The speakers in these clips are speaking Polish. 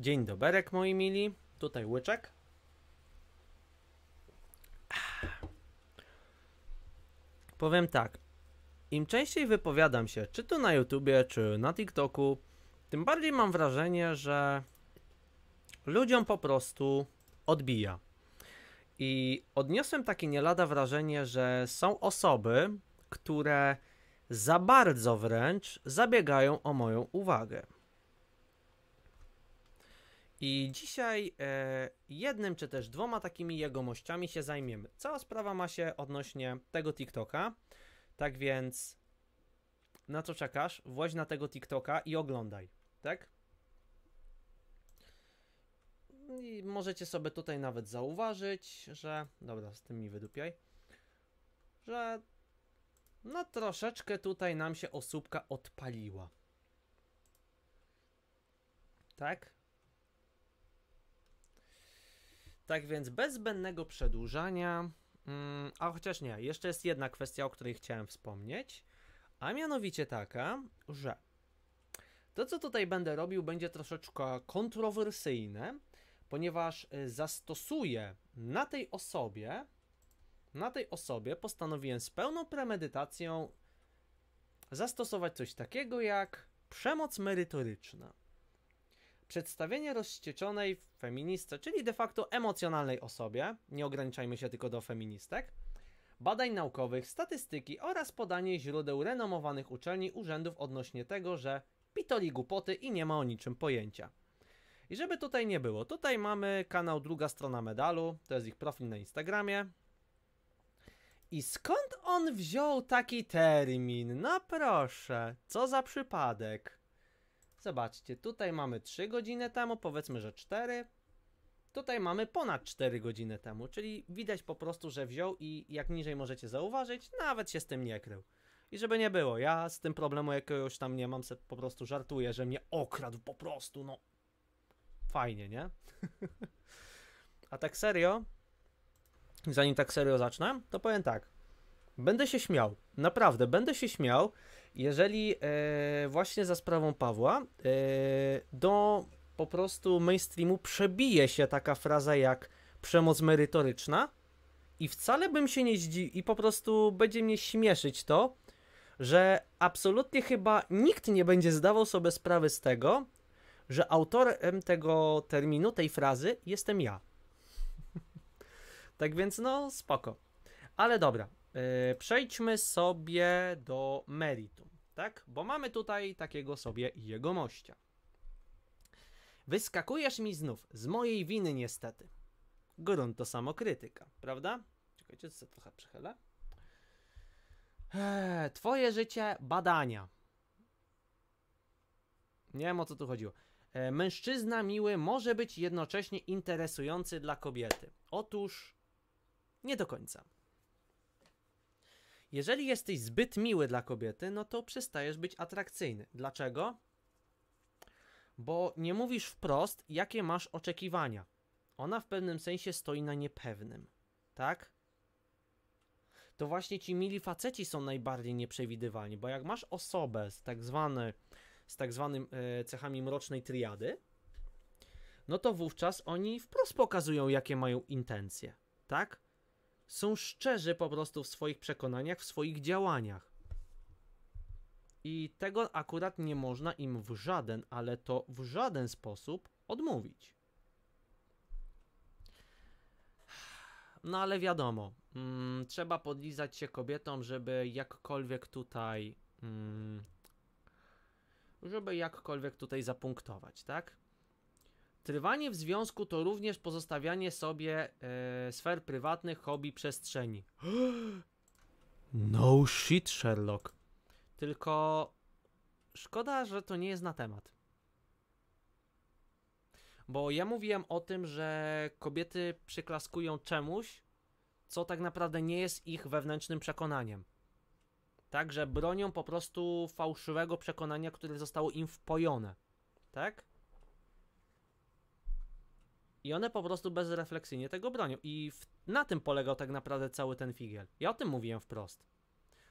Dzień doberek moi mili, tutaj łyczek. Powiem tak, im częściej wypowiadam się, czy to na YouTubie, czy na TikToku, tym bardziej mam wrażenie, że ludziom po prostu odbija. I odniosłem takie nie lada wrażenie, że są osoby, które za bardzo wręcz zabiegają o moją uwagę. I dzisiaj e, jednym czy też dwoma takimi jegomościami się zajmiemy. Cała sprawa ma się odnośnie tego TikToka. Tak więc na co czekasz? Właź na tego TikToka i oglądaj, tak? I możecie sobie tutaj nawet zauważyć, że. Dobra, z tym mi wydupiaj. Że. No troszeczkę tutaj nam się osóbka odpaliła. Tak? Tak więc bez zbędnego przedłużania, mm, a chociaż nie, jeszcze jest jedna kwestia, o której chciałem wspomnieć, a mianowicie taka, że to, co tutaj będę robił, będzie troszeczkę kontrowersyjne, ponieważ y, zastosuję na tej osobie, na tej osobie postanowiłem z pełną premedytacją zastosować coś takiego jak przemoc merytoryczna przedstawienie rozścieczonej feministce, czyli de facto emocjonalnej osobie, nie ograniczajmy się tylko do feministek, badań naukowych, statystyki oraz podanie źródeł renomowanych uczelni urzędów odnośnie tego, że pitoli głupoty i nie ma o niczym pojęcia. I żeby tutaj nie było, tutaj mamy kanał Druga Strona Medalu, to jest ich profil na Instagramie. I skąd on wziął taki termin? No proszę, co za przypadek. Zobaczcie, tutaj mamy 3 godziny temu, powiedzmy, że 4. Tutaj mamy ponad 4 godziny temu, czyli widać po prostu, że wziął i jak niżej możecie zauważyć, nawet się z tym nie krył. I żeby nie było, ja z tym problemu jakiegoś tam nie mam, se po prostu żartuję, że mnie okradł po prostu, no. Fajnie, nie? A tak serio, zanim tak serio zacznę, to powiem tak. Będę się śmiał, naprawdę, będę się śmiał, jeżeli e, właśnie za sprawą Pawła e, do po prostu mainstreamu przebije się taka fraza jak przemoc merytoryczna i wcale bym się nie zdziwił i po prostu będzie mnie śmieszyć to, że absolutnie chyba nikt nie będzie zdawał sobie sprawy z tego, że autorem tego terminu, tej frazy jestem ja. tak więc no spoko. Ale dobra, E, przejdźmy sobie do meritum, tak? Bo mamy tutaj takiego sobie jegomościa. Wyskakujesz mi znów, z mojej winy niestety. Grunt to samokrytyka, prawda? Czekajcie, co trochę przechylę. Eee, twoje życie, badania. Nie wiem o co tu chodziło. E, mężczyzna miły może być jednocześnie interesujący dla kobiety. Otóż nie do końca. Jeżeli jesteś zbyt miły dla kobiety, no to przestajesz być atrakcyjny. Dlaczego? Bo nie mówisz wprost, jakie masz oczekiwania. Ona w pewnym sensie stoi na niepewnym, tak? To właśnie ci mili faceci są najbardziej nieprzewidywalni, bo jak masz osobę z tak, zwanym, z tak zwanym e, cechami mrocznej triady, no to wówczas oni wprost pokazują, jakie mają intencje, tak? są szczerzy po prostu w swoich przekonaniach, w swoich działaniach. I tego akurat nie można im w żaden, ale to w żaden sposób odmówić. No ale wiadomo, mm, trzeba podlizać się kobietom, żeby jakkolwiek tutaj. Mm, żeby jakkolwiek tutaj zapunktować, tak? Trwanie w związku to również pozostawianie sobie e, sfer prywatnych, hobby, przestrzeni. No shit, Sherlock. Tylko szkoda, że to nie jest na temat. Bo ja mówiłem o tym, że kobiety przyklaskują czemuś, co tak naprawdę nie jest ich wewnętrznym przekonaniem. Także bronią po prostu fałszywego przekonania, które zostało im wpojone. Tak? I one po prostu bezrefleksyjnie tego bronią. I w, na tym polegał tak naprawdę cały ten figiel. Ja o tym mówiłem wprost.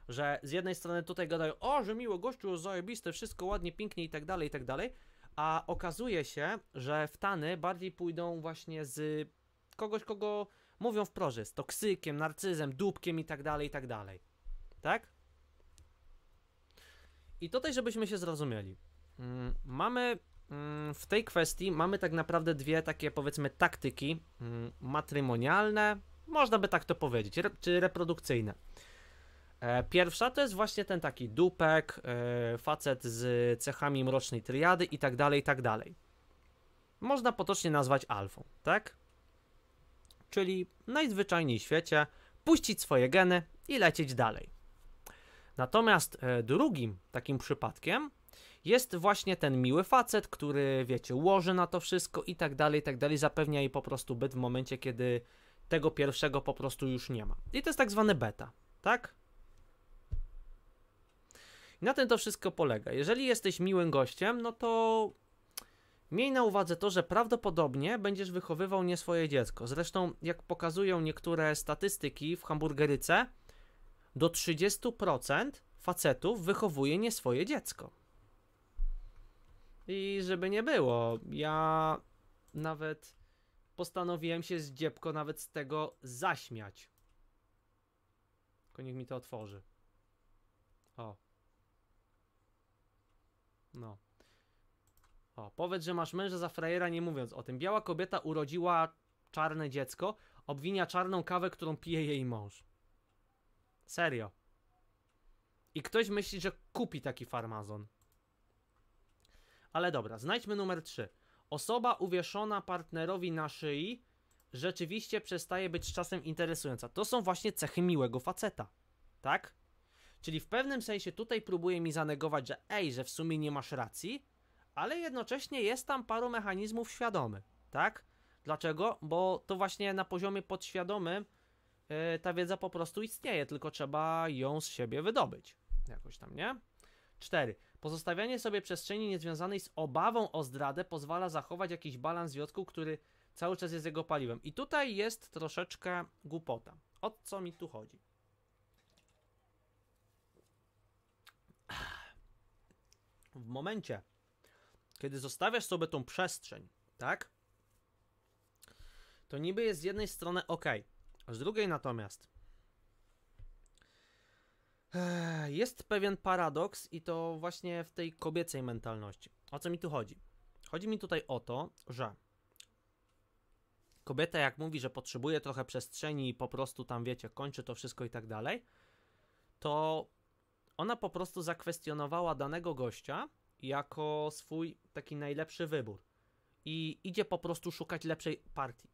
Że z jednej strony tutaj gadają, o, że miło, gościu, zajebiste, wszystko ładnie, pięknie i tak dalej, i tak dalej. A okazuje się, że w Tany bardziej pójdą właśnie z kogoś, kogo mówią w proży, z toksykiem, narcyzem, dupkiem i tak dalej, i tak dalej. Tak? I tutaj, żebyśmy się zrozumieli. Mm, mamy Mm, w tej kwestii mamy tak naprawdę dwie takie powiedzmy taktyki mm, matrymonialne, można by tak to powiedzieć, re czy reprodukcyjne. E, pierwsza to jest właśnie ten taki dupek, e, facet z cechami mrocznej triady i tak dalej, i tak dalej. Można potocznie nazwać alfą, tak? Czyli najzwyczajniej w świecie puścić swoje geny i lecieć dalej. Natomiast e, drugim takim przypadkiem jest właśnie ten miły facet, który, wiecie, łoży na to wszystko i tak dalej, i tak dalej, zapewnia jej po prostu byt w momencie, kiedy tego pierwszego po prostu już nie ma. I to jest tak zwane beta, tak? I na tym to wszystko polega. Jeżeli jesteś miłym gościem, no to miej na uwadze to, że prawdopodobnie będziesz wychowywał nie swoje dziecko. Zresztą, jak pokazują niektóre statystyki w hamburgeryce, do 30% facetów wychowuje nie swoje dziecko. I żeby nie było, ja nawet postanowiłem się z dziebko nawet z tego zaśmiać. Tylko niech mi to otworzy. O. No. O, powiedz, że masz męża za frajera, nie mówiąc o tym. Biała kobieta urodziła czarne dziecko, obwinia czarną kawę, którą pije jej mąż. Serio. I ktoś myśli, że kupi taki farmazon. Ale dobra, znajdźmy numer 3. Osoba uwieszona partnerowi na szyi rzeczywiście przestaje być czasem interesująca. To są właśnie cechy miłego faceta, tak? Czyli w pewnym sensie tutaj próbuje mi zanegować, że ej, że w sumie nie masz racji, ale jednocześnie jest tam paru mechanizmów świadomy, tak? Dlaczego? Bo to właśnie na poziomie podświadomym yy, ta wiedza po prostu istnieje, tylko trzeba ją z siebie wydobyć. Jakoś tam, nie? 4. Pozostawianie sobie przestrzeni niezwiązanej z obawą o zdradę pozwala zachować jakiś balans związku, który cały czas jest jego paliwem. I tutaj jest troszeczkę głupota. O co mi tu chodzi? W momencie, kiedy zostawiasz sobie tą przestrzeń, tak? To niby jest z jednej strony ok, a z drugiej natomiast jest pewien paradoks i to właśnie w tej kobiecej mentalności. O co mi tu chodzi? Chodzi mi tutaj o to, że kobieta jak mówi, że potrzebuje trochę przestrzeni i po prostu tam wiecie, kończy to wszystko i tak dalej, to ona po prostu zakwestionowała danego gościa jako swój taki najlepszy wybór i idzie po prostu szukać lepszej partii.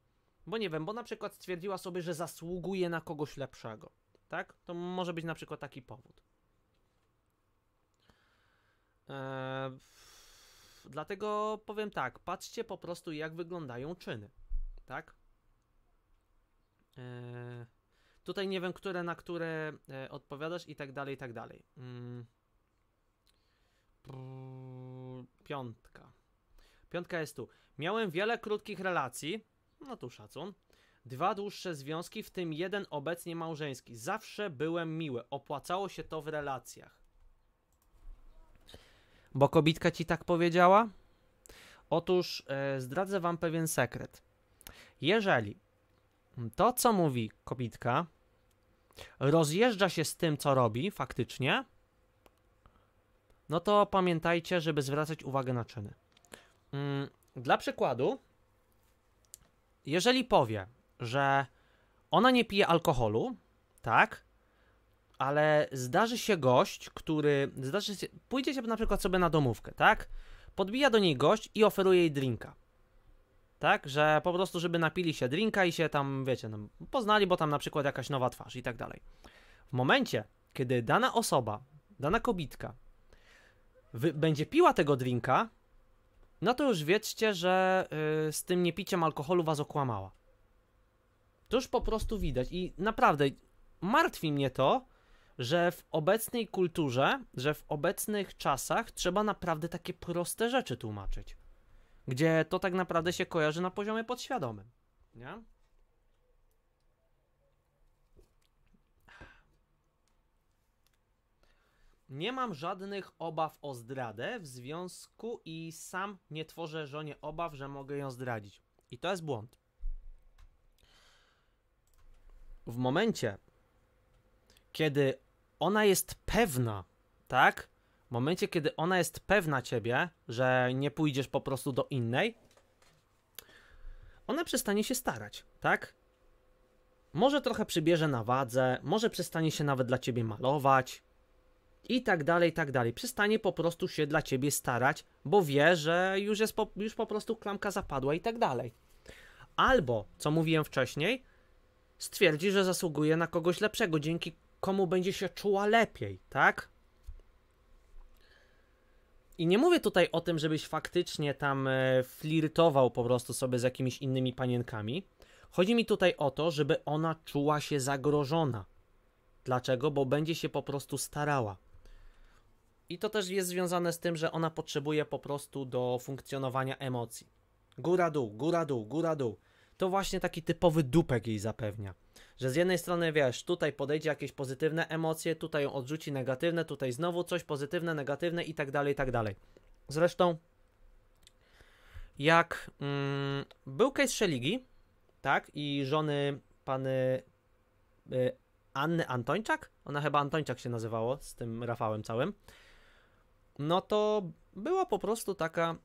Bo nie wiem, bo na przykład stwierdziła sobie, że zasługuje na kogoś lepszego, tak? To może być na przykład taki powód. Eee, dlatego powiem tak, patrzcie po prostu jak wyglądają czyny, tak? Eee, tutaj nie wiem, które na które e, odpowiadasz i tak dalej, i tak dalej. Mm. Piątka. Piątka jest tu. Miałem wiele krótkich relacji, no tu szacun. Dwa dłuższe związki, w tym jeden obecnie małżeński. Zawsze byłem miły. Opłacało się to w relacjach. Bo kobitka ci tak powiedziała? Otóż e, zdradzę wam pewien sekret. Jeżeli to, co mówi kobitka, rozjeżdża się z tym, co robi faktycznie, no to pamiętajcie, żeby zwracać uwagę na czyny. Mm, dla przykładu, jeżeli powie, że ona nie pije alkoholu, tak, ale zdarzy się gość, który zdarzy się, pójdziecie na przykład sobie na domówkę, tak? Podbija do niej gość i oferuje jej drinka. Tak, że po prostu, żeby napili się drinka i się tam, wiecie, no, poznali, bo tam na przykład jakaś nowa twarz i tak dalej. W momencie, kiedy dana osoba, dana kobitka wy, będzie piła tego drinka, no to już wiedzcie, że yy, z tym niepiciem alkoholu was okłamała. To już po prostu widać i naprawdę martwi mnie to, że w obecnej kulturze, że w obecnych czasach trzeba naprawdę takie proste rzeczy tłumaczyć, gdzie to tak naprawdę się kojarzy na poziomie podświadomym, nie? Nie mam żadnych obaw o zdradę w związku i sam nie tworzę żonie obaw, że mogę ją zdradzić. I to jest błąd. W momencie, kiedy ona jest pewna, tak? W momencie, kiedy ona jest pewna ciebie, że nie pójdziesz po prostu do innej, ona przestanie się starać, tak? Może trochę przybierze na wadze, może przestanie się nawet dla ciebie malować i tak dalej, i tak dalej. Przestanie po prostu się dla ciebie starać, bo wie, że już, jest po, już po prostu klamka zapadła i tak dalej. Albo, co mówiłem wcześniej, stwierdzi, że zasługuje na kogoś lepszego, dzięki komu będzie się czuła lepiej, tak? I nie mówię tutaj o tym, żebyś faktycznie tam e, flirtował po prostu sobie z jakimiś innymi panienkami. Chodzi mi tutaj o to, żeby ona czuła się zagrożona. Dlaczego? Bo będzie się po prostu starała. I to też jest związane z tym, że ona potrzebuje po prostu do funkcjonowania emocji. Góra dół, góra dół, góra dół. To właśnie taki typowy dupek jej zapewnia że z jednej strony wiesz, tutaj podejdzie jakieś pozytywne emocje, tutaj ją odrzuci negatywne, tutaj znowu coś pozytywne, negatywne i tak dalej, i tak dalej. Zresztą, jak mm, był case Szeligi, tak, i żony pany y, Anny Antończak, ona chyba Antończak się nazywało z tym Rafałem całym, no to była po prostu taka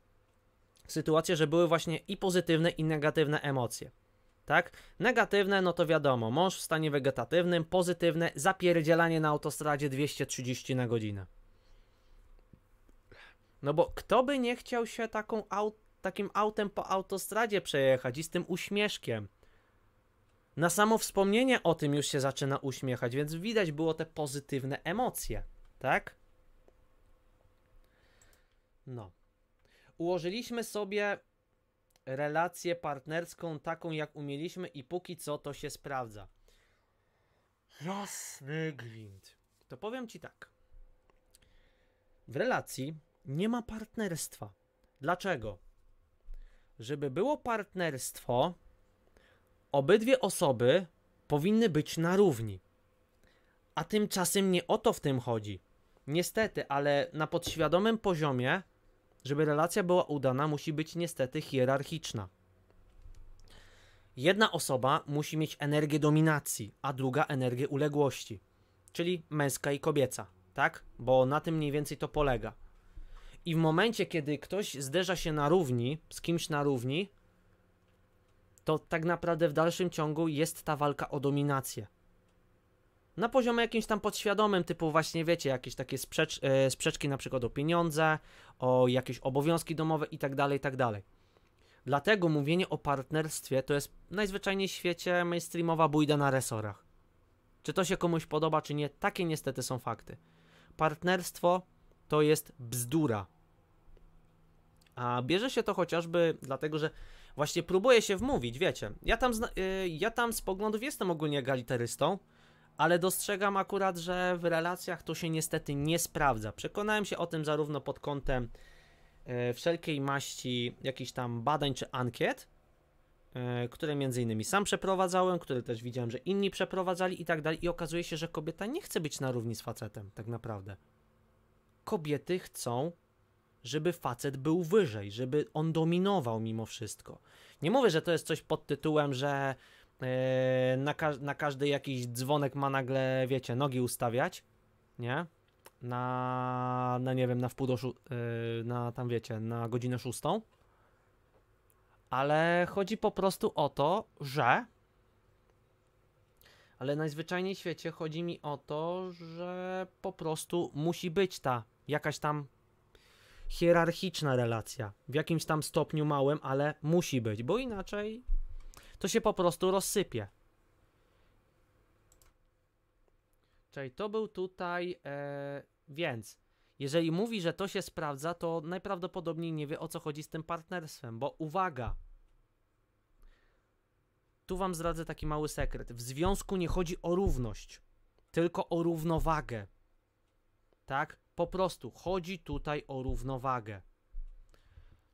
sytuacja, że były właśnie i pozytywne, i negatywne emocje tak? Negatywne, no to wiadomo, mąż w stanie wegetatywnym, pozytywne, zapierdzielanie na autostradzie 230 na godzinę. No bo kto by nie chciał się taką aut takim autem po autostradzie przejechać i z tym uśmieszkiem? Na samo wspomnienie o tym już się zaczyna uśmiechać, więc widać było te pozytywne emocje, tak? No. Ułożyliśmy sobie relację partnerską taką, jak umieliśmy i póki co to się sprawdza. Jasny gwint. To powiem ci tak. W relacji nie ma partnerstwa. Dlaczego? Żeby było partnerstwo, obydwie osoby powinny być na równi. A tymczasem nie o to w tym chodzi. Niestety, ale na podświadomym poziomie żeby relacja była udana, musi być niestety hierarchiczna. Jedna osoba musi mieć energię dominacji, a druga energię uległości, czyli męska i kobieca, tak? Bo na tym mniej więcej to polega. I w momencie, kiedy ktoś zderza się na równi, z kimś na równi, to tak naprawdę w dalszym ciągu jest ta walka o dominację na poziomie jakimś tam podświadomym, typu właśnie wiecie, jakieś takie sprzecz, e, sprzeczki na przykład o pieniądze, o jakieś obowiązki domowe itd., tak itd. Tak dlatego mówienie o partnerstwie to jest najzwyczajniej w świecie mainstreamowa bójda na resorach. Czy to się komuś podoba, czy nie, takie niestety są fakty. Partnerstwo to jest bzdura. A bierze się to chociażby dlatego, że właśnie próbuje się wmówić, wiecie. Ja tam, e, ja tam z poglądów jestem ogólnie egalitarystą, ale dostrzegam akurat, że w relacjach to się niestety nie sprawdza. Przekonałem się o tym zarówno pod kątem e, wszelkiej maści jakichś tam badań czy ankiet, e, które między innymi sam przeprowadzałem, które też widziałem, że inni przeprowadzali i tak dalej. I okazuje się, że kobieta nie chce być na równi z facetem, tak naprawdę. Kobiety chcą, żeby facet był wyżej, żeby on dominował mimo wszystko. Nie mówię, że to jest coś pod tytułem, że Yy, na, ka na każdy jakiś dzwonek ma nagle, wiecie, nogi ustawiać, nie? Na, na nie wiem, na wpół do, yy, na tam wiecie, na godzinę szóstą. Ale chodzi po prostu o to, że ale najzwyczajniej w świecie chodzi mi o to, że po prostu musi być ta jakaś tam hierarchiczna relacja. W jakimś tam stopniu małym, ale musi być, bo inaczej to się po prostu rozsypie. Czyli to był tutaj, e, więc jeżeli mówi, że to się sprawdza, to najprawdopodobniej nie wie o co chodzi z tym partnerstwem, bo uwaga, tu wam zdradzę taki mały sekret. W związku nie chodzi o równość, tylko o równowagę. Tak? Po prostu chodzi tutaj o równowagę.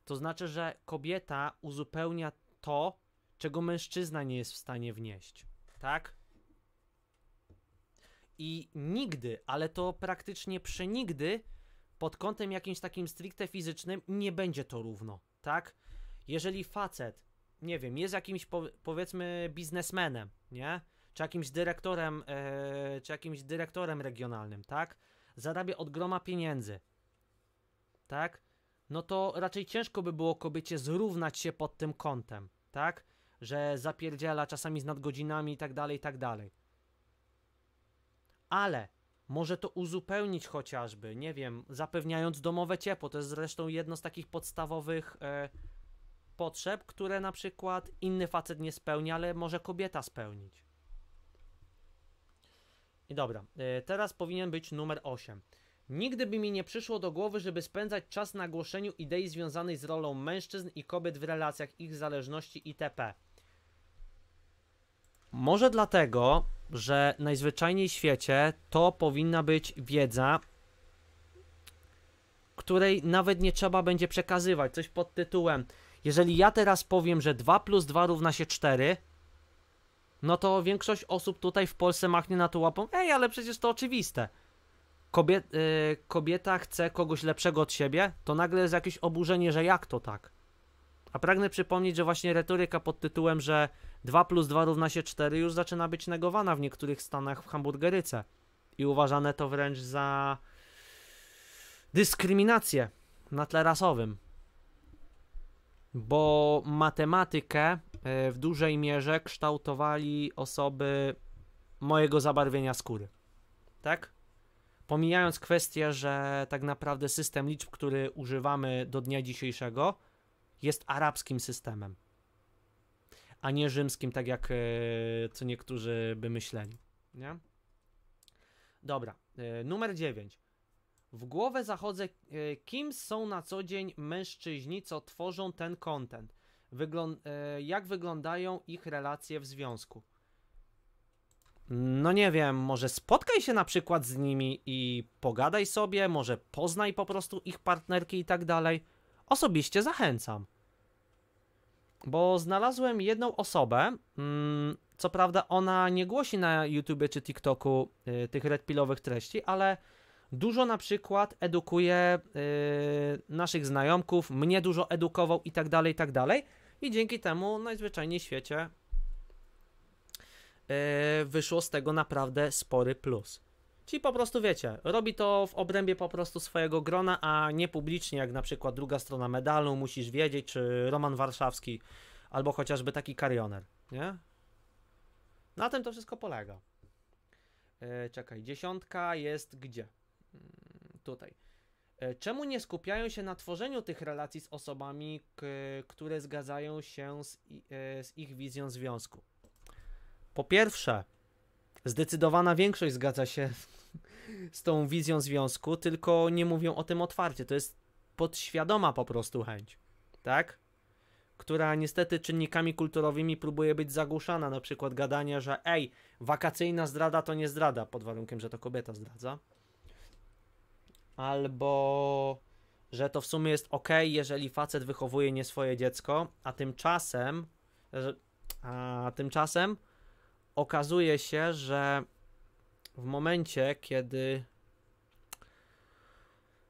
To znaczy, że kobieta uzupełnia to, czego mężczyzna nie jest w stanie wnieść. Tak? I nigdy, ale to praktycznie przenigdy, pod kątem jakimś takim stricte fizycznym, nie będzie to równo. Tak? Jeżeli facet, nie wiem, jest jakimś powiedzmy biznesmenem, nie? Czy jakimś dyrektorem, yy, czy jakimś dyrektorem regionalnym, tak? Zarabia od groma pieniędzy, tak? No to raczej ciężko by było kobiecie zrównać się pod tym kątem, tak? że zapierdziela czasami z nadgodzinami i tak dalej, i tak dalej. Ale może to uzupełnić chociażby, nie wiem, zapewniając domowe ciepło. To jest zresztą jedno z takich podstawowych e, potrzeb, które na przykład inny facet nie spełnia, ale może kobieta spełnić. I dobra, e, teraz powinien być numer 8. Nigdy by mi nie przyszło do głowy, żeby spędzać czas na głoszeniu idei związanej z rolą mężczyzn i kobiet w relacjach, ich zależności itp. Może dlatego, że najzwyczajniej w świecie to powinna być wiedza, której nawet nie trzeba będzie przekazywać. Coś pod tytułem: Jeżeli ja teraz powiem, że 2 plus 2 równa się 4, no to większość osób tutaj w Polsce machnie na to łapą: Ej, ale przecież to oczywiste. Kobiet, yy, kobieta chce kogoś lepszego od siebie, to nagle jest jakieś oburzenie, że jak to tak? A pragnę przypomnieć, że właśnie retoryka pod tytułem, że 2 plus 2 równa się 4 już zaczyna być negowana w niektórych stanach w hamburgeryce i uważane to wręcz za dyskryminację na tle rasowym. Bo matematykę e, w dużej mierze kształtowali osoby mojego zabarwienia skóry. Tak? Pomijając kwestię, że tak naprawdę system liczb, który używamy do dnia dzisiejszego, jest arabskim systemem, a nie rzymskim, tak jak e, co niektórzy by myśleli. Nie? Dobra, e, numer 9. W głowę zachodzę, e, kim są na co dzień mężczyźni, co tworzą ten kontent. Wyglą jak wyglądają ich relacje w związku? No nie wiem, może spotkaj się na przykład z nimi i pogadaj sobie, może poznaj po prostu ich partnerki i tak dalej osobiście zachęcam. Bo znalazłem jedną osobę, mm, co prawda ona nie głosi na YouTube czy TikToku y, tych redpilowych treści, ale dużo na przykład edukuje y, naszych znajomków, mnie dużo edukował i tak dalej, i tak dalej. I dzięki temu najzwyczajniej w świecie y, wyszło z tego naprawdę spory plus. Ci po prostu wiecie, robi to w obrębie po prostu swojego grona, a nie publicznie, jak na przykład druga strona medalu, musisz wiedzieć, czy Roman Warszawski, albo chociażby taki karioner, nie? Na tym to wszystko polega. E, czekaj, dziesiątka jest gdzie? Mm, tutaj. E, czemu nie skupiają się na tworzeniu tych relacji z osobami, które zgadzają się z, e, z ich wizją związku? Po pierwsze, Zdecydowana większość zgadza się z tą wizją związku, tylko nie mówią o tym otwarcie. To jest podświadoma po prostu chęć, tak? Która niestety czynnikami kulturowymi próbuje być zagłuszana, na przykład gadanie, że ej, wakacyjna zdrada to nie zdrada, pod warunkiem, że to kobieta zdradza. Albo że to w sumie jest ok, jeżeli facet wychowuje nie swoje dziecko, a tymczasem, a tymczasem okazuje się, że w momencie, kiedy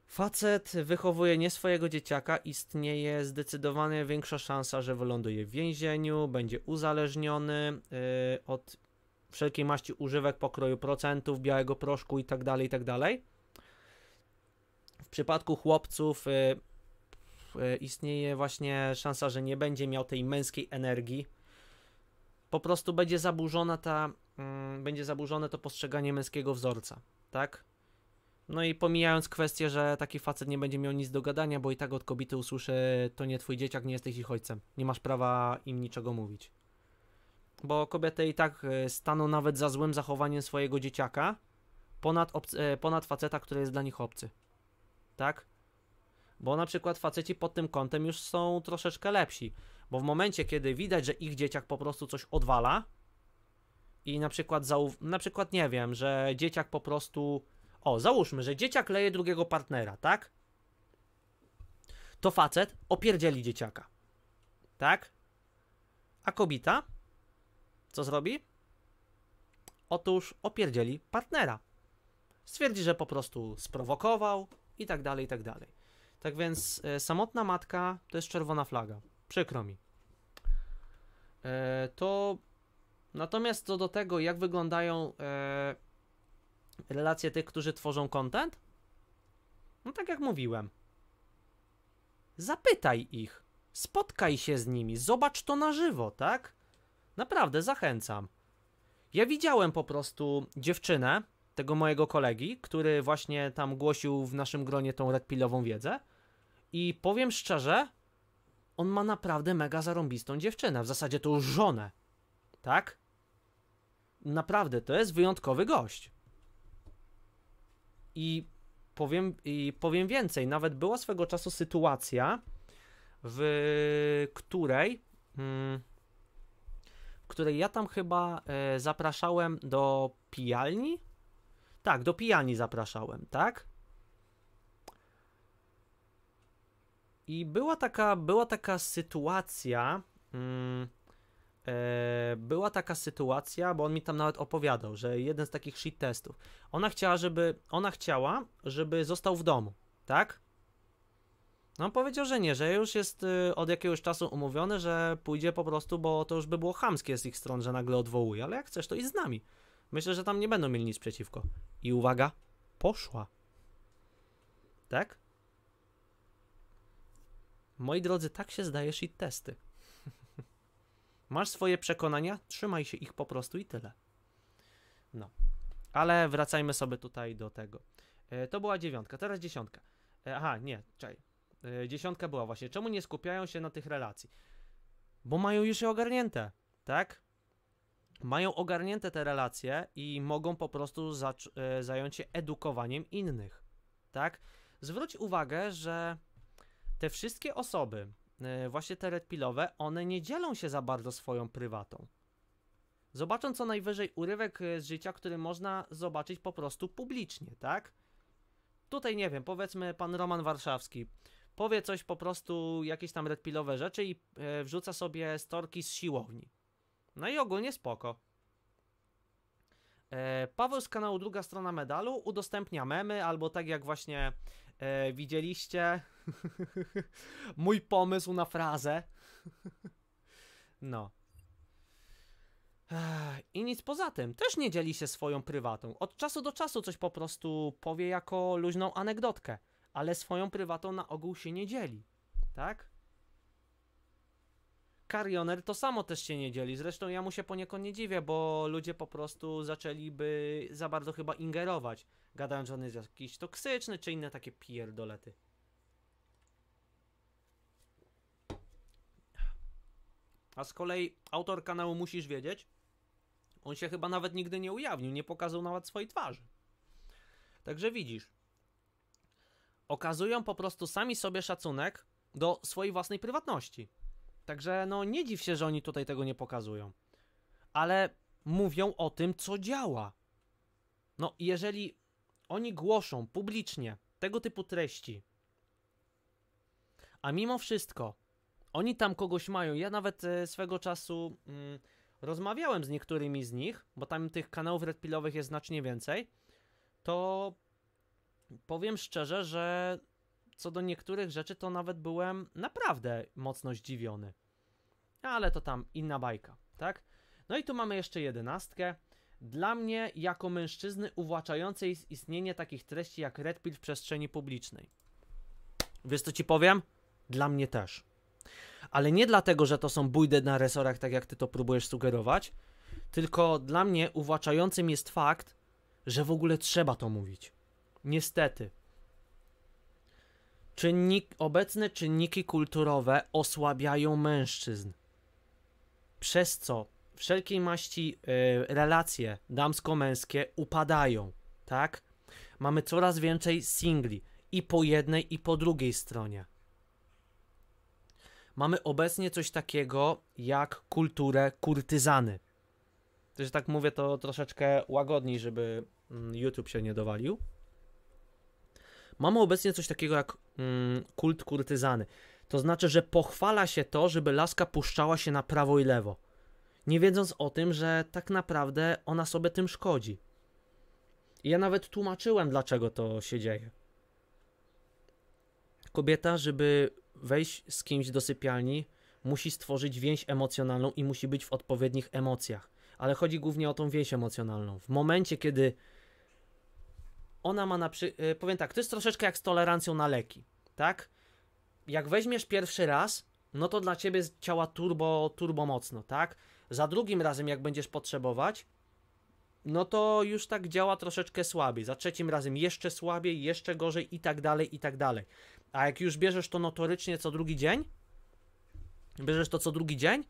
facet wychowuje nie swojego dzieciaka, istnieje zdecydowanie większa szansa, że wyląduje w więzieniu, będzie uzależniony yy, od wszelkiej maści używek pokroju procentów, białego proszku itd., tak itd. Tak w przypadku chłopców yy, istnieje właśnie szansa, że nie będzie miał tej męskiej energii, po prostu będzie zaburzona ta, mm, będzie zaburzone to postrzeganie męskiego wzorca, tak? No i pomijając kwestię, że taki facet nie będzie miał nic do gadania, bo i tak od kobiety usłyszy, to nie twój dzieciak, nie jesteś ich ojcem, nie masz prawa im niczego mówić. Bo kobiety i tak e, staną nawet za złym zachowaniem swojego dzieciaka ponad, e, ponad faceta, który jest dla nich obcy. Tak? Bo na przykład faceci pod tym kątem już są troszeczkę lepsi bo w momencie, kiedy widać, że ich dzieciak po prostu coś odwala i na przykład, zau- na przykład nie wiem, że dzieciak po prostu... O, załóżmy, że dzieciak leje drugiego partnera, tak? To facet opierdzieli dzieciaka, tak? A kobieta co zrobi? Otóż opierdzieli partnera. Stwierdzi, że po prostu sprowokował i tak dalej, i tak dalej. Tak więc e, samotna matka to jest czerwona flaga. Przykro mi. E, to natomiast co do tego, jak wyglądają e, relacje tych, którzy tworzą content, no tak jak mówiłem, zapytaj ich, spotkaj się z nimi, zobacz to na żywo, tak? Naprawdę zachęcam. Ja widziałem po prostu dziewczynę tego mojego kolegi, który właśnie tam głosił w naszym gronie tą redpilową wiedzę. I powiem szczerze, on ma naprawdę mega zarąbistą dziewczynę, w zasadzie to już żonę, tak? Naprawdę, to jest wyjątkowy gość. I powiem, i powiem więcej, nawet była swego czasu sytuacja, w której... Hmm, której ja tam chyba e, zapraszałem do pijalni? Tak, do pijalni zapraszałem, tak? I była taka, była taka sytuacja, mm, e, była taka sytuacja, bo on mi tam nawet opowiadał, że jeden z takich shit testów, ona chciała, żeby, ona chciała, żeby został w domu, tak? No powiedział, że nie, że już jest y, od jakiegoś czasu umówiony, że pójdzie po prostu, bo to już by było chamskie z ich stron, że nagle odwołuje, ale jak chcesz, to i z nami. Myślę, że tam nie będą mieli nic przeciwko. I uwaga, poszła. Tak? Moi drodzy, tak się zdajesz i testy. Masz swoje przekonania, trzymaj się ich po prostu i tyle. No. Ale wracajmy sobie tutaj do tego. E, to była dziewiątka, teraz dziesiątka. E, aha, nie, czaj. E, dziesiątka była właśnie. Czemu nie skupiają się na tych relacji? Bo mają już je ogarnięte, tak? Mają ogarnięte te relacje i mogą po prostu e, zająć się edukowaniem innych, tak? Zwróć uwagę, że te wszystkie osoby, e, właśnie te redpilowe, one nie dzielą się za bardzo swoją prywatą. Zobaczą co najwyżej urywek e, z życia, który można zobaczyć po prostu publicznie, tak? Tutaj nie wiem, powiedzmy pan Roman Warszawski powie coś po prostu, jakieś tam redpilowe rzeczy i e, wrzuca sobie storki z siłowni. No i ogólnie spoko. Paweł z kanału Druga Strona Medalu udostępnia memy, albo tak jak właśnie widzieliście, Mój pomysł na frazę. no. I nic poza tym. Też nie dzieli się swoją prywatą. Od czasu do czasu coś po prostu powie jako luźną anegdotkę, ale swoją prywatą na ogół się nie dzieli. Tak? Karioner to samo też się nie dzieli. Zresztą ja mu się poniekąd nie dziwię, bo ludzie po prostu zaczęliby za bardzo chyba ingerować, gadając, że on jest jakiś toksyczny czy inne takie pierdolety. A z kolei autor kanału Musisz Wiedzieć, on się chyba nawet nigdy nie ujawnił, nie pokazał nawet swojej twarzy. Także widzisz, okazują po prostu sami sobie szacunek do swojej własnej prywatności. Także no nie dziw się, że oni tutaj tego nie pokazują. Ale mówią o tym, co działa. No jeżeli oni głoszą publicznie tego typu treści, a mimo wszystko oni tam kogoś mają. Ja nawet e, swego czasu mm, rozmawiałem z niektórymi z nich, bo tam tych kanałów redpilowych jest znacznie więcej. To powiem szczerze, że co do niektórych rzeczy to nawet byłem naprawdę mocno zdziwiony. Ale to tam inna bajka, tak? No i tu mamy jeszcze jedenastkę. Dla mnie, jako mężczyzny, uwłaczające jest istnienie takich treści jak Red Pill w przestrzeni publicznej. Wiesz co ci powiem? Dla mnie też ale nie dlatego, że to są bójdy na resorach, tak jak ty to próbujesz sugerować, tylko dla mnie uwłaczającym jest fakt, że w ogóle trzeba to mówić. Niestety. Czynnik, obecne czynniki kulturowe osłabiają mężczyzn, przez co wszelkiej maści yy, relacje damsko-męskie upadają, tak? Mamy coraz więcej singli i po jednej, i po drugiej stronie mamy obecnie coś takiego jak kulturę kurtyzany. Że tak mówię to troszeczkę łagodniej, żeby mm, YouTube się nie dowalił. Mamy obecnie coś takiego jak mm, kult kurtyzany. To znaczy, że pochwala się to, żeby laska puszczała się na prawo i lewo, nie wiedząc o tym, że tak naprawdę ona sobie tym szkodzi. I ja nawet tłumaczyłem, dlaczego to się dzieje. Kobieta, żeby wejść z kimś do sypialni, musi stworzyć więź emocjonalną i musi być w odpowiednich emocjach. Ale chodzi głównie o tą więź emocjonalną. W momencie, kiedy ona ma na przykład. E, powiem tak, to jest troszeczkę jak z tolerancją na leki, tak? Jak weźmiesz pierwszy raz, no to dla ciebie działa turbo, turbo mocno, tak? Za drugim razem, jak będziesz potrzebować, no to już tak działa troszeczkę słabiej. Za trzecim razem jeszcze słabiej, jeszcze gorzej i tak dalej, i tak dalej. A jak już bierzesz to notorycznie co drugi dzień, bierzesz to co drugi dzień,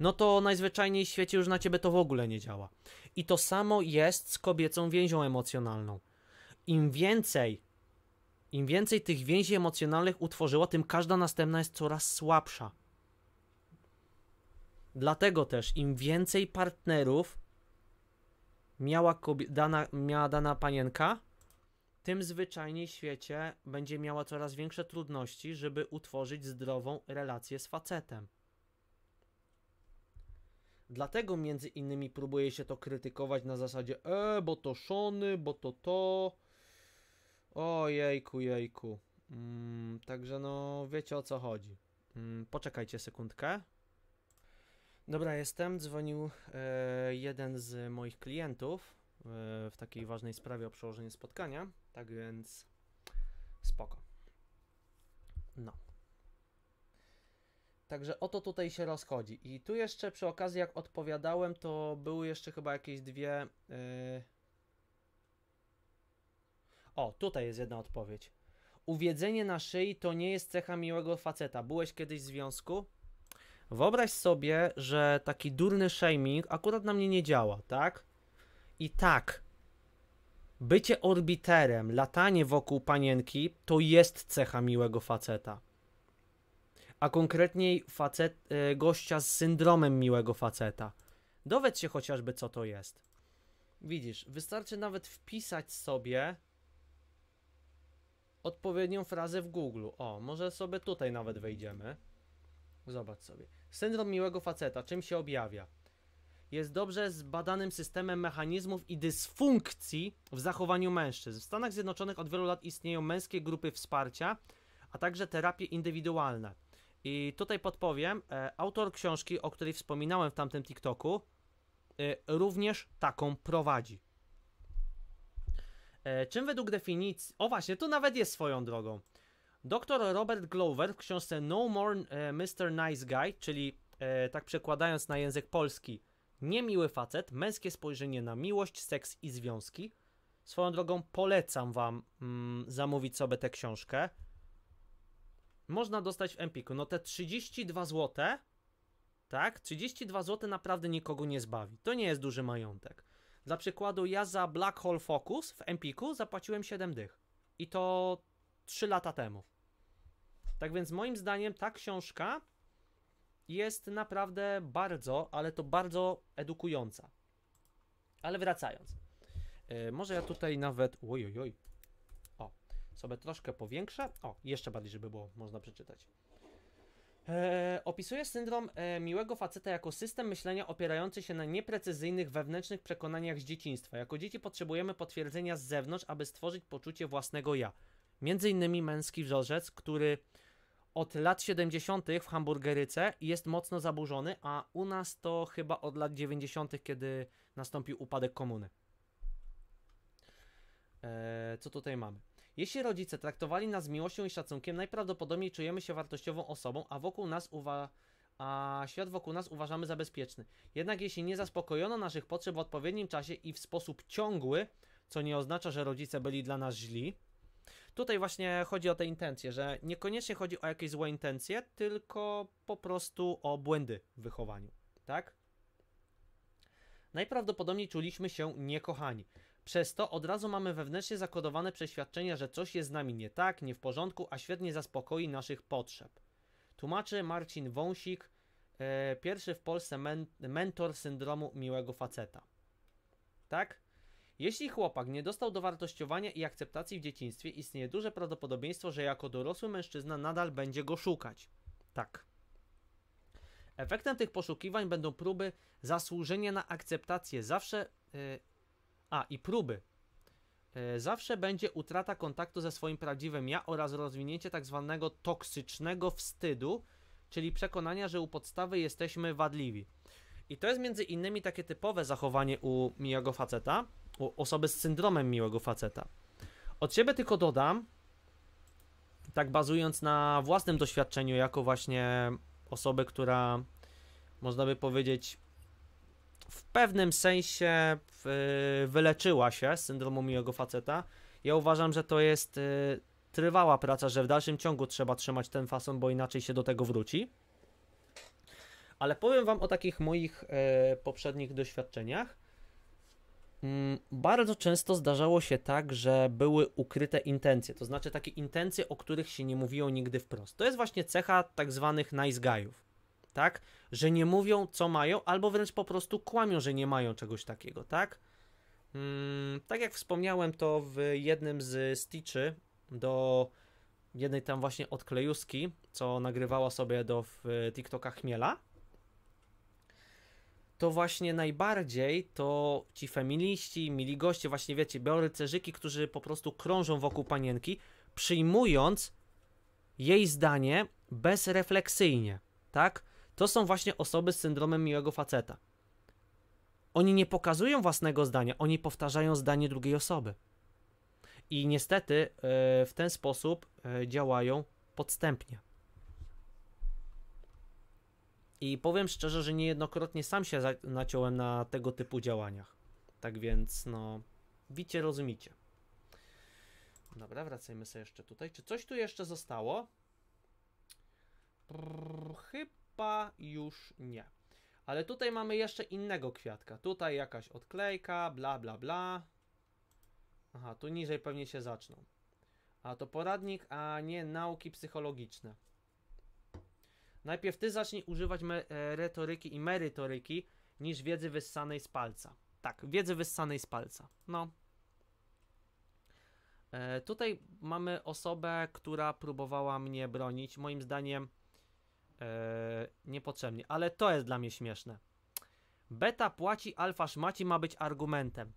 no to najzwyczajniej w świecie już na ciebie to w ogóle nie działa. I to samo jest z kobiecą więzią emocjonalną. Im więcej, im więcej tych więzi emocjonalnych utworzyła, tym każda następna jest coraz słabsza. Dlatego też im więcej partnerów miała, dana, miała dana panienka, tym zwyczajniej świecie będzie miała coraz większe trudności, żeby utworzyć zdrową relację z facetem. Dlatego między innymi próbuje się to krytykować na zasadzie e, bo to szony, bo to to. Ojejku, jejku. Mm, także no, wiecie o co chodzi. Mm, poczekajcie sekundkę. Dobra, jestem. Dzwonił yy, jeden z moich klientów w takiej ważnej sprawie o przełożenie spotkania, tak więc spoko. No. Także o to tutaj się rozchodzi. I tu jeszcze przy okazji, jak odpowiadałem, to były jeszcze chyba jakieś dwie. Yy... O, tutaj jest jedna odpowiedź. Uwiedzenie na szyi to nie jest cecha miłego faceta. Byłeś kiedyś w związku? Wyobraź sobie, że taki durny shaming akurat na mnie nie działa, tak? I tak, bycie orbiterem, latanie wokół panienki to jest cecha miłego faceta. A konkretniej facet, e, gościa z syndromem miłego faceta. Dowiedz się chociażby, co to jest. Widzisz, wystarczy nawet wpisać sobie odpowiednią frazę w Google. O, może sobie tutaj nawet wejdziemy. Zobacz sobie. Syndrom miłego faceta, czym się objawia? jest dobrze zbadanym systemem mechanizmów i dysfunkcji w zachowaniu mężczyzn. W Stanach Zjednoczonych od wielu lat istnieją męskie grupy wsparcia, a także terapie indywidualne. I tutaj podpowiem, e, autor książki, o której wspominałem w tamtym TikToku, e, również taką prowadzi. E, czym według definicji. O właśnie, tu nawet jest swoją drogą. Doktor Robert Glover w książce No More Mr. Nice Guy, czyli tak przekładając na język polski, Niemiły facet, męskie spojrzenie na miłość, seks i związki. Swoją drogą polecam wam mm, zamówić sobie tę książkę. Można dostać w Empiku. No te 32 zł, tak? 32 zł naprawdę nikogo nie zbawi. To nie jest duży majątek. Dla przykładu ja za Black Hole Focus w Empiku zapłaciłem 7 dych. I to 3 lata temu. Tak więc moim zdaniem ta książka jest naprawdę bardzo, ale to bardzo edukująca. Ale wracając. E, może ja tutaj nawet. O, sobie troszkę powiększę. O, jeszcze bardziej, żeby było można przeczytać. E, opisuje syndrom e, miłego faceta jako system myślenia opierający się na nieprecyzyjnych wewnętrznych przekonaniach z dzieciństwa. Jako dzieci potrzebujemy potwierdzenia z zewnątrz, aby stworzyć poczucie własnego ja. Między innymi męski wzorzec, który od lat 70. w hamburgeryce jest mocno zaburzony, a u nas to chyba od lat 90., kiedy nastąpił upadek komuny. Eee, co tutaj mamy? Jeśli rodzice traktowali nas z miłością i szacunkiem, najprawdopodobniej czujemy się wartościową osobą, a wokół nas uwa a świat wokół nas uważamy za bezpieczny. Jednak jeśli nie zaspokojono naszych potrzeb w odpowiednim czasie i w sposób ciągły, co nie oznacza, że rodzice byli dla nas źli, Tutaj właśnie chodzi o te intencje, że niekoniecznie chodzi o jakieś złe intencje, tylko po prostu o błędy w wychowaniu, tak? Najprawdopodobniej czuliśmy się niekochani. Przez to od razu mamy wewnętrznie zakodowane przeświadczenia, że coś jest z nami nie tak, nie w porządku, a świetnie zaspokoi naszych potrzeb. Tłumaczy Marcin Wąsik, e, pierwszy w Polsce men mentor syndromu miłego faceta. Tak? Jeśli chłopak nie dostał dowartościowania i akceptacji w dzieciństwie, istnieje duże prawdopodobieństwo, że jako dorosły mężczyzna nadal będzie go szukać. Tak. Efektem tych poszukiwań będą próby zasłużenia na akceptację, zawsze. Yy, a i próby. E, zawsze będzie utrata kontaktu ze swoim prawdziwym ja oraz rozwinięcie tak zwanego toksycznego wstydu, czyli przekonania, że u podstawy jesteśmy wadliwi. I to jest między innymi takie typowe zachowanie u miłego faceta, osoby z syndromem miłego faceta. Od siebie tylko dodam, tak bazując na własnym doświadczeniu, jako właśnie osoby, która można by powiedzieć w pewnym sensie wyleczyła się z syndromu miłego faceta. Ja uważam, że to jest y, trwała praca, że w dalszym ciągu trzeba trzymać ten fason, bo inaczej się do tego wróci. Ale powiem Wam o takich moich y, poprzednich doświadczeniach. Mm, bardzo często zdarzało się tak, że były ukryte intencje, to znaczy takie intencje, o których się nie mówiło nigdy wprost. To jest właśnie cecha tak zwanych nice guyów, tak? Że nie mówią, co mają, albo wręcz po prostu kłamią, że nie mają czegoś takiego, tak? Mm, tak jak wspomniałem to w jednym z Stitchy do jednej tam właśnie odklejuski, co nagrywała sobie do w TikToka Chmiela, to właśnie najbardziej to ci feminiści, mili goście, właśnie wiecie, białorycerzyki, którzy po prostu krążą wokół panienki, przyjmując jej zdanie bezrefleksyjnie, tak? To są właśnie osoby z syndromem miłego faceta. Oni nie pokazują własnego zdania, oni powtarzają zdanie drugiej osoby. I niestety e, w ten sposób e, działają podstępnie. I powiem szczerze, że niejednokrotnie sam się naciąłem na tego typu działaniach. Tak więc, no, widzicie, rozumicie. Dobra, wracajmy sobie jeszcze tutaj. Czy coś tu jeszcze zostało? chyba już nie. Ale tutaj mamy jeszcze innego kwiatka. Tutaj jakaś odklejka, bla, bla, bla. Aha, tu niżej pewnie się zaczną. A to poradnik, a nie nauki psychologiczne. Najpierw ty zacznij używać e, retoryki i merytoryki niż wiedzy wyssanej z palca. Tak, wiedzy wyssanej z palca. No. E, tutaj mamy osobę, która próbowała mnie bronić. Moim zdaniem e, niepotrzebnie, ale to jest dla mnie śmieszne. Beta płaci, alfa szmaci ma być argumentem.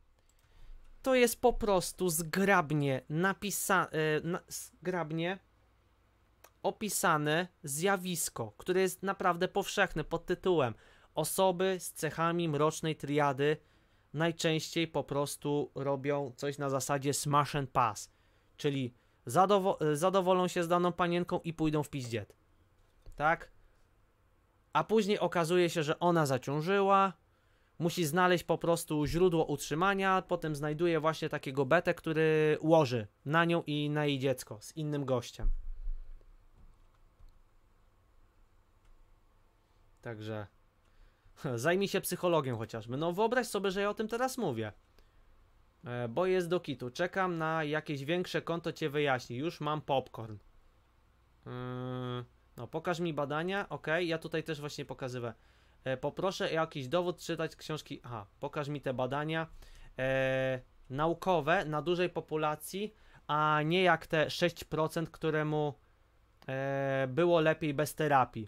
To jest po prostu zgrabnie napisane, zgrabnie opisane zjawisko, które jest naprawdę powszechne pod tytułem Osoby z cechami mrocznej triady najczęściej po prostu robią coś na zasadzie smash and pass, czyli zadowolą się z daną panienką i pójdą w pizdziet. Tak? A później okazuje się, że ona zaciążyła, musi znaleźć po prostu źródło utrzymania, potem znajduje właśnie takiego betę, który łoży na nią i na jej dziecko z innym gościem. Także zajmij się psychologiem chociażby. No wyobraź sobie, że ja o tym teraz mówię. E, bo jest do kitu. Czekam na jakieś większe konto cię wyjaśni. Już mam popcorn. E, no pokaż mi badania. Ok, ja tutaj też właśnie pokazywałem. poproszę jakiś dowód czytać książki. Aha, pokaż mi te badania. E, naukowe na dużej populacji, a nie jak te 6%, któremu e, było lepiej bez terapii.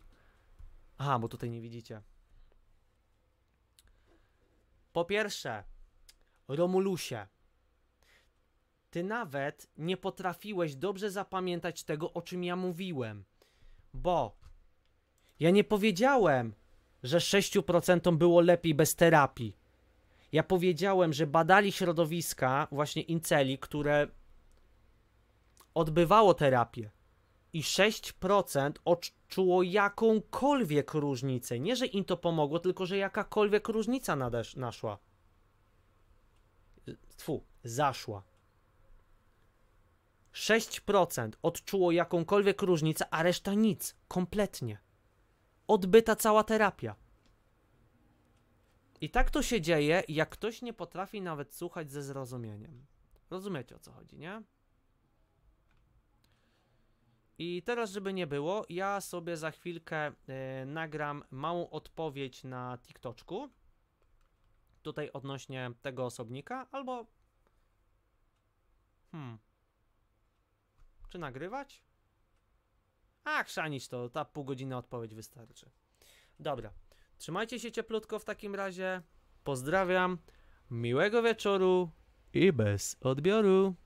Aha, bo tutaj nie widzicie. Po pierwsze, Romulusie, ty nawet nie potrafiłeś dobrze zapamiętać tego, o czym ja mówiłem. Bo ja nie powiedziałem, że 6% było lepiej bez terapii. Ja powiedziałem, że badali środowiska, właśnie inceli, które odbywało terapię i 6% odczuło jakąkolwiek różnicę. Nie, że im to pomogło, tylko że jakakolwiek różnica nadesz, naszła. Tfu, zaszła. 6% odczuło jakąkolwiek różnicę, a reszta nic, kompletnie. Odbyta cała terapia. I tak to się dzieje, jak ktoś nie potrafi nawet słuchać ze zrozumieniem. Rozumiecie o co chodzi, nie? I teraz, żeby nie było, ja sobie za chwilkę y, nagram małą odpowiedź na TikToku. Tutaj odnośnie tego osobnika, albo. Hmm. Czy nagrywać? A, krzanić to, ta pół godziny odpowiedź wystarczy. Dobra. Trzymajcie się cieplutko w takim razie. Pozdrawiam. Miłego wieczoru i bez odbioru.